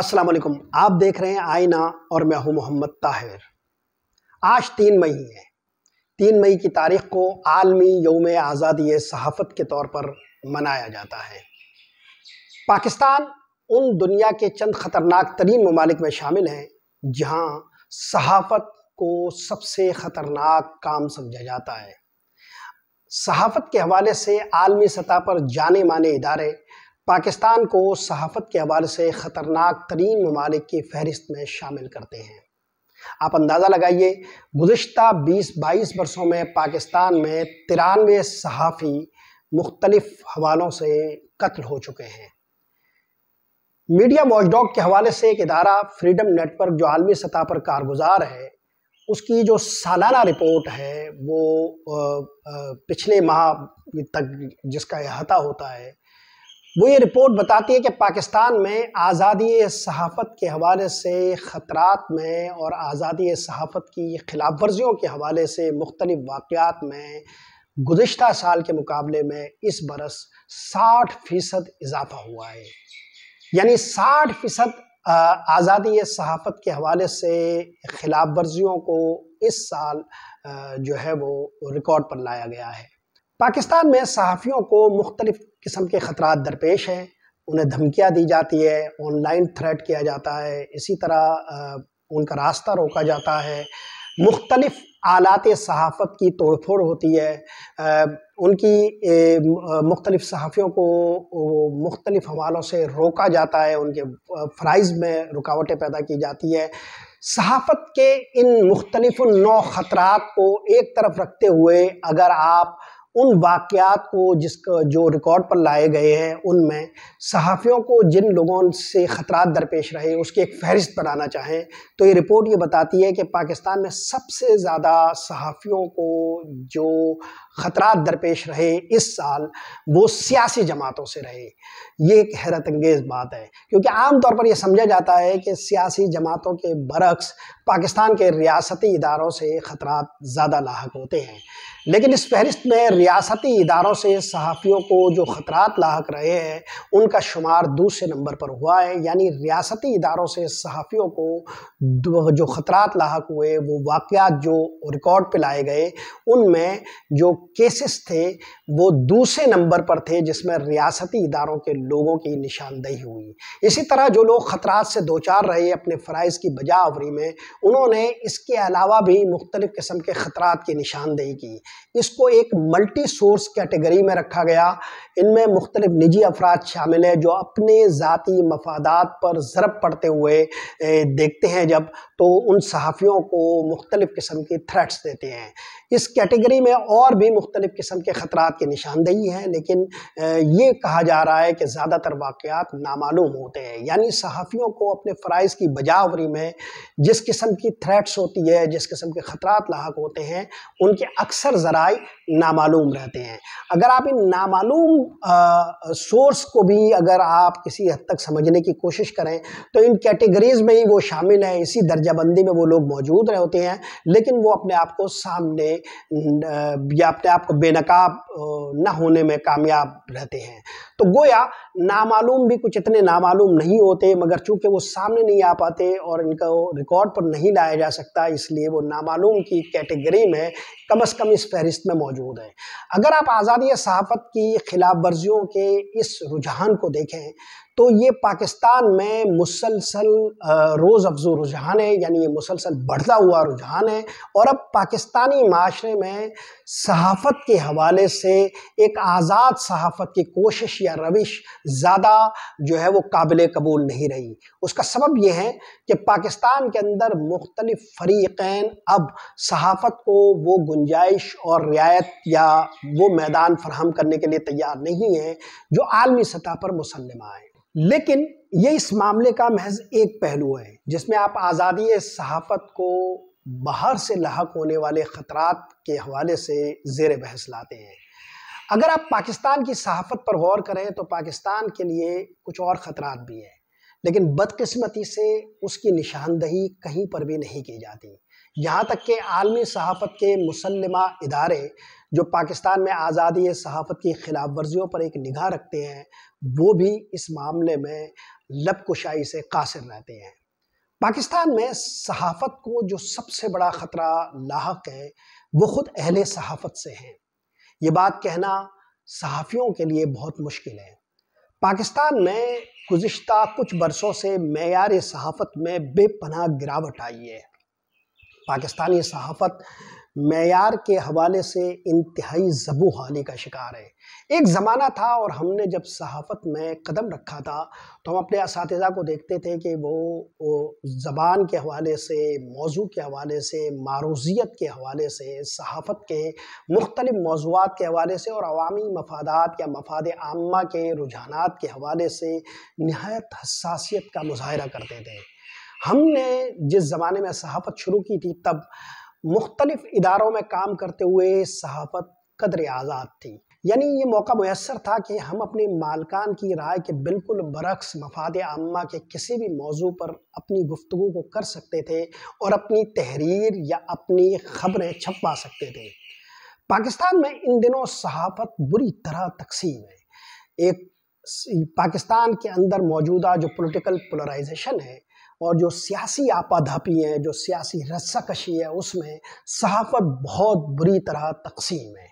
अस्सलाम वालेकुम आप देख रहे हैं आईना और मैं हूं मोहम्मद ताहिर आज तीन मई है तीन मई की तारीख को आलमी योम आज़ादी सहाफ़त के तौर पर मनाया जाता है पाकिस्तान उन दुनिया के चंद ख़तरनाक तरीन ममालिक में शामिल हैं जहां सहाफ़त को सबसे ख़तरनाक काम समझा जाता है सहाफ़त के हवाले से आलमी सतह पर जाने माने इदारे पाकिस्तान को सहाफ़त के हवाले से ख़तरनाक तरीन ममालिक की फहरिस्त में शामिल करते हैं आप अंदाज़ा लगाइए गुज्त बीस बाईस बरसों में पाकिस्तान में तिरानवे सहाफ़ी मुख्तलफ़ हवालों से कत्ल हो चुके हैं मीडिया वॉचडॉग के हवाले से एक अदारा फ्रीडम नेटवर्क जो आलमी सतह पर कारगुजार है उसकी जो सालाना रिपोर्ट है वो पिछले माह तक जिसका अहाता होता है वो ये रिपोर्ट बताती है कि पाकिस्तान में आज़ादी सहाफ़त के हवाले से ख़तरात में और आज़ादी सहाफ़त की खिलाफ वर्जियों के हवाले से मुख्तलिफ़ वाक़ात में गुज्त साल के मुकाबले में इस बरस साठ फ़ीसद इजाफा हुआ है यानी साठ फ़ीसद आज़ादी सहाफ़त के हवाले से खिलाफ वर्जियों को इस साल जो है वो रिकॉर्ड पर लाया गया है पाकिस्तान में सहाफ़ियों को मुख्तलिफ किस्म के ख़तरा दरपेश हैं उन्हें धमकियाँ दी जाती है ऑनलाइन थ्रेट किया जाता है इसी तरह उनका रास्ता रोका जाता है मुख्तलफ आलात सहाफ़त की तोड़फोड़ होती है आ, उनकी मुख्तलिफ सहाफ़ियों को मुख्तलिफ हवालों से रोका जाता है उनके फ़राइज़ में रुकावटें पैदा की जाती है सहाफ़त के इन मुख्तलिफ नौ ख़तरात को एक तरफ रखते हुए अगर आप उन वाक़ात को जिस जो रिकॉर्ड पर लाए गए हैं उनमें सहाफ़ियों को जिन लोगों से ख़तरा दरपेश रहे उसकी एक फहरिस्त बनाना चाहें तो ये रिपोर्ट ये बताती है कि पाकिस्तान में सबसे ज़्यादा सहाफ़ियों को जो ख़तरा दरपेश रहे इस साल वो सियासी जमातों से रहे ये एक हैरत अंगेज़ बात है क्योंकि आम तौर पर यह समझा जाता है कि सियासी जमातों के बरक्स पाकिस्तान के रियासती इदारों से ख़तरा ज़्यादा लाक होते हैं लेकिन इस फहरिस्त में रियासती इदारों से सहाफ़ियों को जो ख़तरात लाक रहे हैं उनका शुमार दूसरे नंबर पर हुआ है यानी रियासती इदारों से सहाफ़ियों को जो ख़तरात लाक हुए वो वाक़ात जो रिकॉर्ड पर लाए गए उनमें जो केसेस थे वो दूसरे नंबर पर थे जिसमें रियासती इदारों के लोगों की निशानदेही हुई इसी तरह जो लोग ख़तरात से दो चार रहे अपने फ़रज़ की बजा में उन्होंने इसके अलावा भी मुख्तलिफ़ किस्म के ख़तरात की निशानदेही की इसको एक मल्टी सोर्स कैटेगरी में रखा गया इनमें मुख्तलिफ निजी अफराद शामिल हैं जो अपने ज़ाती मफादात पर ज़रब पड़ते हुए देखते हैं जब तो उन सहाफ़ियों को मुख्तलिफ़ किस्म के थ्रेट्स देते हैं इस कैटेगरी में और भी मुख्तलिफ़ किस्म के ख़तरात की निशानदेही है लेकिन ये कहा जा रहा है कि ज़्यादातर वाक़ात नामालूम होते हैं यानी सहाफ़ियों को अपने फ़रज़ की बजावरी में जिस किस्म की थ्रेट्स होती है जिस किस्म के खतरा लाक होते हैं उनके अक्सर Sarai नामालूम रहते हैं अगर आप इन नामालूम सोर्स को भी अगर आप किसी हद तक समझने की कोशिश करें तो इन कैटेगरीज़ में ही वो शामिल हैं इसी दर्जाबंदी में वो लोग मौजूद होते हैं लेकिन वो अपने आप को सामने या अपने आप को बेनकाब न होने में कामयाब रहते हैं तो गोया नामालूम भी कुछ इतने नामालूम नहीं होते मगर चूंकि वो सामने नहीं आ पाते और इनका रिकॉर्ड पर नहीं लाया जा सकता इसलिए वो नामालूम की कैटेगरी में कम अज़ कम इस फहरिस्त में मौजूद मौजूद हैं अगर आप आज़ादी सहाफ़त की ख़िलाफ़ वर्जियों के इस रुझान को देखें तो ये पाकिस्तान में मुसलसल रोज़ अफजो रुझान है यानी ये मुसलसल बढ़ता हुआ रुझान है और अब पाकिस्तानी माशरे में सहाफ़त के हवाले से एक आज़ाद सहाफ़त की कोशिश या रविश ज़्यादा जो है वो काबिल कबूल नहीं रही उसका सबब यह है कि पाकिस्तान के अंदर मुख्तलिफ़ फ़रीक़ैन अब सहाफ़त को वो गुंजाइश और रियायत या वो मैदान फरहम करने के लिए तैयार नहीं है जो आलमी सतह पर मुसलमा है लेकिन ये इस मामले का महज एक पहलू है जिसमें आप आज़ादी सहाफ़त को बाहर से लाक होने वाले ख़तरा के हवाले से जेर बहस लाते हैं अगर आप पाकिस्तान की सहाफ़त पर गौर करें तो पाकिस्तान के लिए कुछ और ख़तरात भी हैं लेकिन बदकस्मती से उसकी निशानदही कहीं पर भी नहीं की जाती यहाँ तक के आलमी सहाफ़त के मुसलमा इदारे जो पाकिस्तान में आज़ादी सहाफ़त की ख़िलाफ़ वर्जियों पर एक निगाह रखते हैं वो भी इस मामले में लपकुशाई से कासिर रहते हैं पाकिस्तान में सहाफ़त को जो सबसे बड़ा ख़तरा लाक है वो ख़ुद अहल सहाफ़त से हैं ये बात कहना सहाफ़ियों के लिए बहुत मुश्किल है पाकिस्तान में गुज्त कुछ बरसों से मैारी सहाफ़त में बेपनाह गिरावट आई है पाकिस्तानी सहाफ़त मैार के हवाले से इंतहाई जबू हाली का शिकार है एक ज़माना था और हमने जब सहाफ़त में कदम रखा था तो हम अपने इस को देखते थे कि वो, वो ज़बान के हवाले से मौजू के हवाले से मारूजियत के हवाले से सहाफ़त के मुख्तलिफ मौजूद के हवाले से और अवामी मफादात या मफाद आमा के रुझान के हवाले से नहायत हसासीत का मुजाहरा करते थे हमने जिस ज़माने में सहाफ़त शुरू की थी तब मुख्तलिफ़ इदारों में काम करते हुए सहाफ़त कदर आज़ाद थी यानी ये मौका मैसर था कि हम अपने मालकान की राय के बिल्कुल बरक्स मफाद आमा के किसी भी मौजू पर अपनी गुफ्तु को कर सकते थे और अपनी तहरीर या अपनी खबरें छपवा सकते थे पाकिस्तान में इन दिनों सहाफ़त बुरी तरह तकसीम है एक पाकिस्तान के अंदर मौजूदा जो पोलिटिकल पोलराइजेशन है और जो सियासी आपाधापी है जो सियासी रस्साकशी है उसमें सहाफ़त बहुत बुरी तरह तकसीम है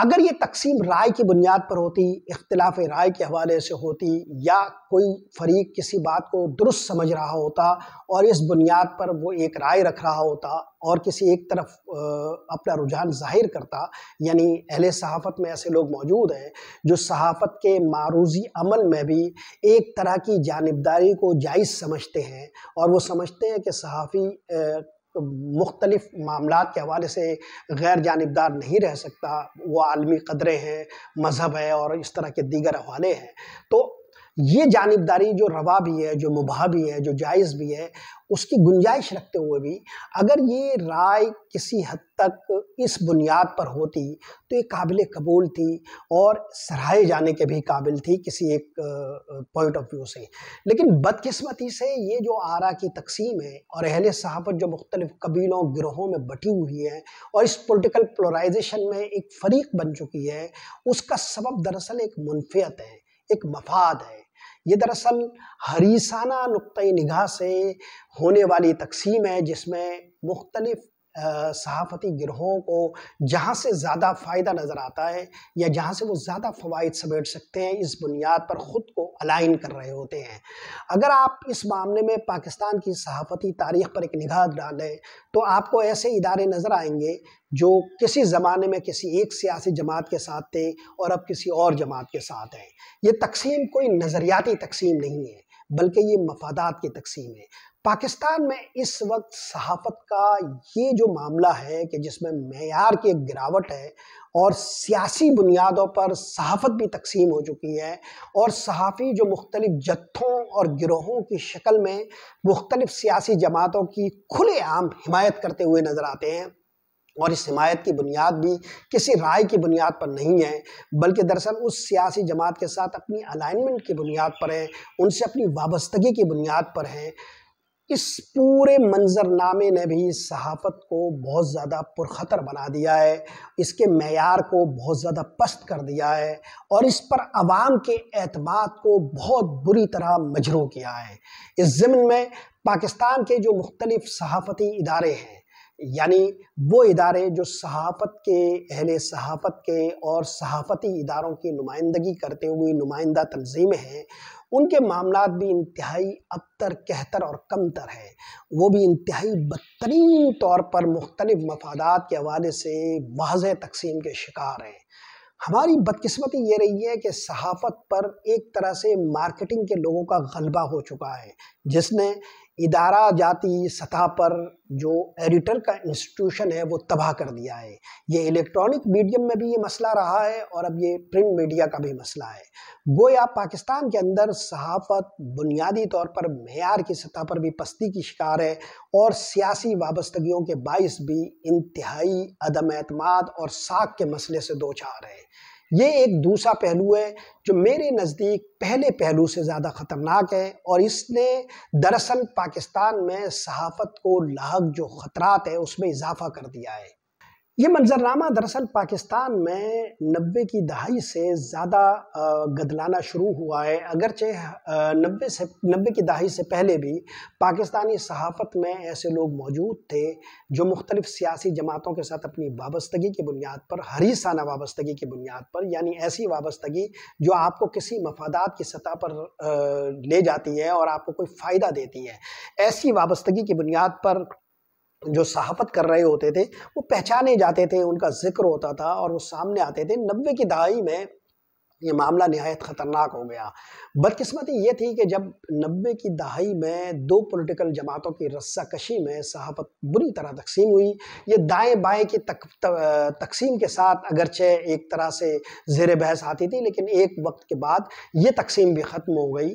अगर ये तकसीम राय की बुनियाद पर होती इख्तलाफ राय के हवाले से होती या कोई फरीक किसी बात को दुरुस्त समझ रहा होता और इस बुनियाद पर वो एक राय रख रहा होता और किसी एक तरफ अपना रुझान जाहिर करता यानी अहल सहाफ़त में ऐसे लोग मौजूद हैं जो सहाफ़त के मारूजी अमल में भी एक तरह की जानबदारी को जायज़ समझते हैं और वो समझते हैं कि सहाफ़ी मुख्तलिफ मामला के हवाले से गैर जानबदार नहीं रह सकता वो आलमी कदरें हैं मज़हब है और इस तरह के दीगर हवाले हैं तो ये जानबदारी जो रवा भी है जो मुबा भी है जो जायज़ भी है उसकी गुंजाइश रखते हुए भी अगर ये राय किसी हद तक इस बुनियाद पर होती तो ये काबिल कबूल थी और सराहे जाने के भी काबिल थी किसी एक पॉइंट ऑफ व्यू से लेकिन बदकिस्मती से ये जो आरा की तकसीम है और अहल सहाफत जो मुख्तलिफ़ कबीलों गिरोहों में बटी हुई है और इस पोलिटिकल पोलराइजेशन में एक फ़रीक बन चुकी है उसका सबब दरअसल एक मुनफियत है एक मफाद है ये दरअसल हरीसाना नुक़ निगाह से होने वाली तकसीम है जिसमें मुख्तलिफ़ सहाफ़ती गिरोहों को जहाँ से ज़्यादा फ़ायदा नज़र आता है या जहाँ से वो ज़्यादा फ़वाद समेट सकते हैं इस बुनियाद पर ख़ुद को अलाइन कर रहे होते हैं अगर आप इस मामले में पाकिस्तान की सहाफ़ती तारीख पर एक निगाह डालें तो आपको ऐसे इदारे नज़र आएंगे जो किसी ज़माने में किसी एक सियासी जमात के साथ थे और अब किसी और जमात के साथ हैं ये तकसीम कोई नज़रियाती तकसीम नहीं है बल्कि ये मफादात की तकसीम है पाकिस्तान में इस वक्त सहाफत का ये जो मामला है कि जिसमें मैार की एक गिरावट है और सियासी बुनियादों पर सहाफत भी तकसीम हो चुकी है और सहाफ़ी जो मुख्तलिफ़ जत्थों और गिरोहों की शक्ल में मुख्तलिफ़ सियासी जमातों की खुलेआम हिमायत करते हुए नज़र आते हैं और इस हिमायत की बुनियाद भी किसी राय की बुनियाद पर नहीं है बल्कि दरअसल उस सियासी जमात के साथ अपनी अलाइनमेंट की बुनियाद पर है उनसे अपनी वाबस्तगी की बुनियाद पर है इस पूरे मंजरनामे ने भी सहाफ़त को बहुत ज़्यादा पुरखतर बना दिया है इसके मैार को बहुत ज़्यादा पस्त कर दिया है और इस पर आवाम के अतबाद को बहुत बुरी तरह मजरू किया है इस ज़मन में पाकिस्तान के जो मुख्तलिफ़ सहाफ़ती इदारे हैं यानी वो इदारे जो सहाफ़त के अहल सहाफ़त के और सहाफ़ती इदारों की नुमाइंदगी करते हुए नुमाइंदा तनजीमें हैं उनके मामला भी इंतहाई अबतर कहतर और कमतर हैं वो भी इंतहाई बदतरीन तौर पर मुख्तलिफ़ मफादात के हवाले से वाज तकसीम के शिकार हैं हमारी बदकस्मती ये रही है कि सहाफ़त पर एक तरह से मार्केटिंग के लोगों का गलबा हो चुका है जिसने इदारा जाती सतह पर जो एडिटर का इंस्टीट्यूशन है वो तबाह कर दिया है ये इलेक्ट्रॉनिक मीडियम में भी ये मसला रहा है और अब ये प्रिंट मीडिया का भी मसला है गोया पाकिस्तान के अंदर सहाफत बुनियादी तौर पर मैार की सतह पर भी पस्ती की शिकार है और सियासी वाबस्तगियों के बायस भी इंतहाई अदम अतमाद और साख के मसले से दो चार है ये एक दूसरा पहलू है जो मेरे नज़दीक पहले पहलू से ज़्यादा ख़तरनाक है और इसने दरअसल पाकिस्तान में सहाफ़त को लाक जो ख़तरात है उसमें इजाफा कर दिया है ये मंजरनामा दरअसल पाकिस्तान में नब्बे की दहाई से ज़्यादा गदलाना शुरू हुआ है अगरचे नब्बे से नब्बे की दहाई से पहले भी पाकिस्तानी सहाफ़त में ऐसे लोग मौजूद थे जो मुख्तलिफ़ सियासी जमातों के साथ अपनी वाबस्तगी की बुनियाद पर हरीसाना वाबस्तगी की बुनियाद पर यानी ऐसी वाबस्तगी जो आपको किसी मफादात की सतह पर ले जाती है और आपको कोई फ़ायदा देती है ऐसी वाबस्तगी की बुनियाद पर जो सहाफत कर रहे होते थे वो पहचाने जाते थे उनका जिक्र होता था और वो सामने आते थे नब्बे की दहाई में ये मामला नहायत ख़तरनाक हो गया बदकस्मती ये थी कि जब नब्बे की दहाई में दो पॉलिटिकल जमातों की रस्सा कशी में सहाफत बुरी तरह तकसीम हुई ये दाएं बाएं की तक, तकसीम के साथ अगरचे एक तरह से जेर बहस आती थी लेकिन एक वक्त के बाद ये तकसीम भी ख़त्म हो गई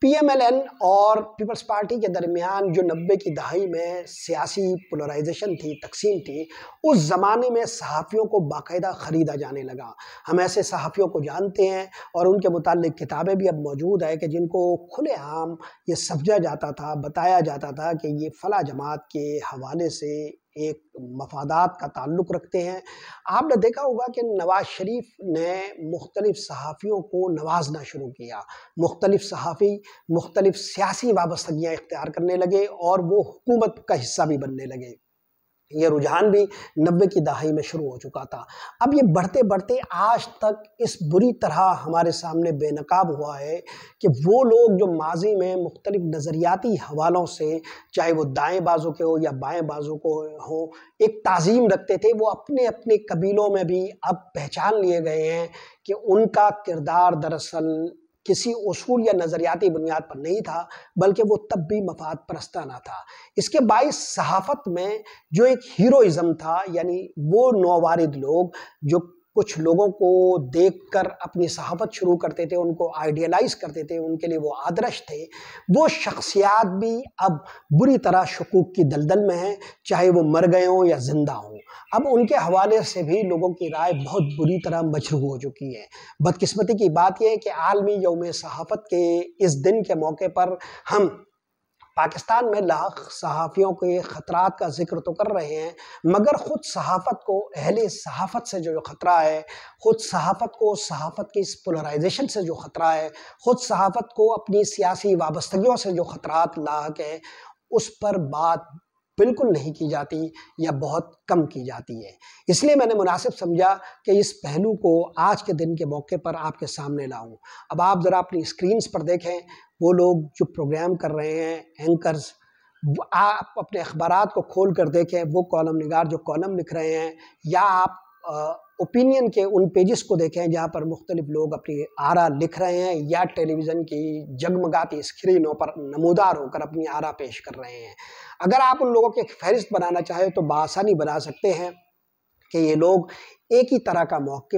पीएमएलएन और पीपल्स पार्टी के दरमियान जो नब्बे की दहाई में सियासी पोलराइजेशन थी तकसीम थी उस ज़माने में सहाफ़ियों को बाकायदा ख़रीदा जाने लगा हम ऐसे सहाफ़ियों को जानते हैं और उनके मुतल किताबें भी अब मौजूद है कि जिनको खुलेआम ये समझा जाता था बताया जाता था कि ये फ़ला जमात के हवाले से एक मफादात का ताल्लुक़ रखते हैं आपने देखा होगा कि नवाज शरीफ ने मुख्तलिफ़ सहाफ़ियों को नवाजना शुरू किया मुख्तलिफ़ सहाफ़ी मुख्तलिफ़ सियासी वाबस्तगियाँ इख्तियार करने लगे और वो हुकूमत का हिस्सा भी बनने लगे ये रुझान भी नब्बे की दहाई में शुरू हो चुका था अब ये बढ़ते बढ़ते आज तक इस बुरी तरह हमारे सामने बेनकाब हुआ है कि वो लोग जो माजी में मुख्तलिफ नज़रियाती हवालों से चाहे वो दाएं बाजू के हो या बाएं बाजू को हो एक तज़ीम रखते थे वो अपने अपने कबीलों में भी अब पहचान लिए गए हैं कि उनका किरदार दरअसल किसी असूल या नज़रियाती बुनियाद पर नहीं था बल्कि वो तब भी मफाद परस्ताना था इसके बाईस सहाफ़त में जो एक हीरोइज़म था यानी वो नौवारद लोग जो कुछ लोगों को देखकर अपनी सहाबत शुरू करते थे उनको आइडियलाइज करते थे उनके लिए वो आदर्श थे वो शख्सियात भी अब बुरी तरह शकूक की दलदल में हैं चाहे वो मर गए हों या ज़िंदा हों अब उनके हवाले से भी लोगों की राय बहुत बुरी तरह मजरू हो चुकी है बदकस्मती की बात यह है कि आलमी योम सहाफ़त के इस दिन के मौके पर हम पाकिस्तान में लाख सहाफ़ियों के खतरा का जिक्र तो कर रहे हैं मगर ख़ुद सहाफ़त को अहले सहाफ़त से जो जो ख़तरा है ख़ुद सहाफ़त को सहाफ़त की इस पोलराइजेशन से जो ख़तरा है ख़ुद सहाफ़त को अपनी सियासी वाबस्तगियों से जो खतरा लाक हैं उस पर बात बिल्कुल नहीं की जाती या बहुत कम की जाती है इसलिए मैंने मुनासिब समझा कि इस पहलू को आज के दिन के मौके पर आपके सामने लाऊं अब आप ज़रा अपनी स्क्रीन्स पर देखें वो लोग जो प्रोग्राम कर रहे हैं एंकर्स आप अपने अखबार को खोल कर देखें वो कॉलम निगार जो कॉलम लिख रहे हैं या आप ओपिनियन के उन पेजेस को देखें जहाँ पर मुख्तलिफ लोग अपनी आरा लिख रहे हैं या टेलीविज़न की जगमगाती स्क्रीनों पर नमोदार होकर अपनी आरा पेश कर रहे हैं अगर आप उन लोगों की एक फहरिस्त बनाना चाहें तो बासानी बना सकते हैं कि ये लोग एक ही तरह का मौक़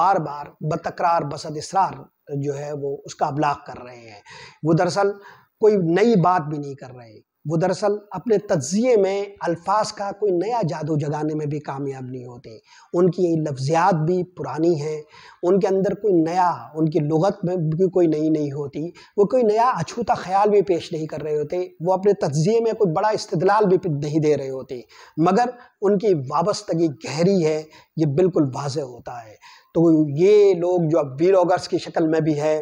बार बार बतकरार बसद इसरार जो है वो उसका अबलाग कर रहे हैं वो दरअसल कोई नई बात भी नहीं कर रहे वो दरअसल अपने तज्जिए में अल्फाज का कोई नया जादू जगाने में भी कामयाब नहीं होते उनकी ये लफ्ज़ियात भी पुरानी हैं उनके अंदर कोई नया उनकी लगत में भी कोई नई नहीं होती वो कोई नया अछूता ख्याल भी पेश नहीं कर रहे होते वो अपने तज्जिए में कोई बड़ा इस्तलाल भी नहीं दे रहे होते मगर उनकी वाबस्तगी गहरी है ये बिल्कुल वाज होता है तो ये लोग जो अब वीलॉगर्स की शक्ल में भी है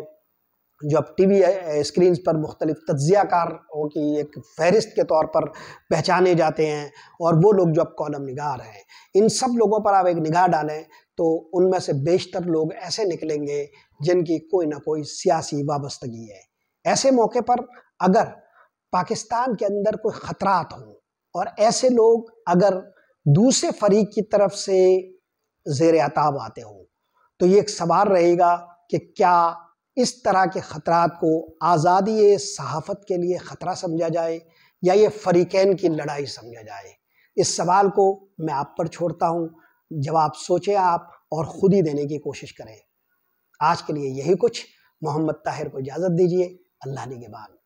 जो अब टी वी स्क्रीन पर मुख्तलिफ तजियाकारों की एक फहरिस्त के तौर पर पहचाने जाते हैं और वो लोग जो अब कॉलम निगार हैं इन सब लोगों पर आप एक निगाह डालें तो उनमें से बेशतर लोग ऐसे निकलेंगे जिनकी कोई ना कोई सियासी वाबस्तगी है ऐसे मौके पर अगर पाकिस्तान के अंदर कोई ख़तरात हों और ऐसे लोग अगर दूसरे फरीक की तरफ से जेर अताब आते हों तो ये एक सवाल रहेगा कि क्या इस तरह के ख़तरात को आज़ादी सहाफ़त के लिए ख़तरा समझा जाए या ये फरीकैन की लड़ाई समझा जाए इस सवाल को मैं आप पर छोड़ता हूँ जवाब सोचें आप और ख़ुद ही देने की कोशिश करें आज के लिए यही कुछ मोहम्मद ताहिर को इजाज़त दीजिए अल्लाह ने के बाद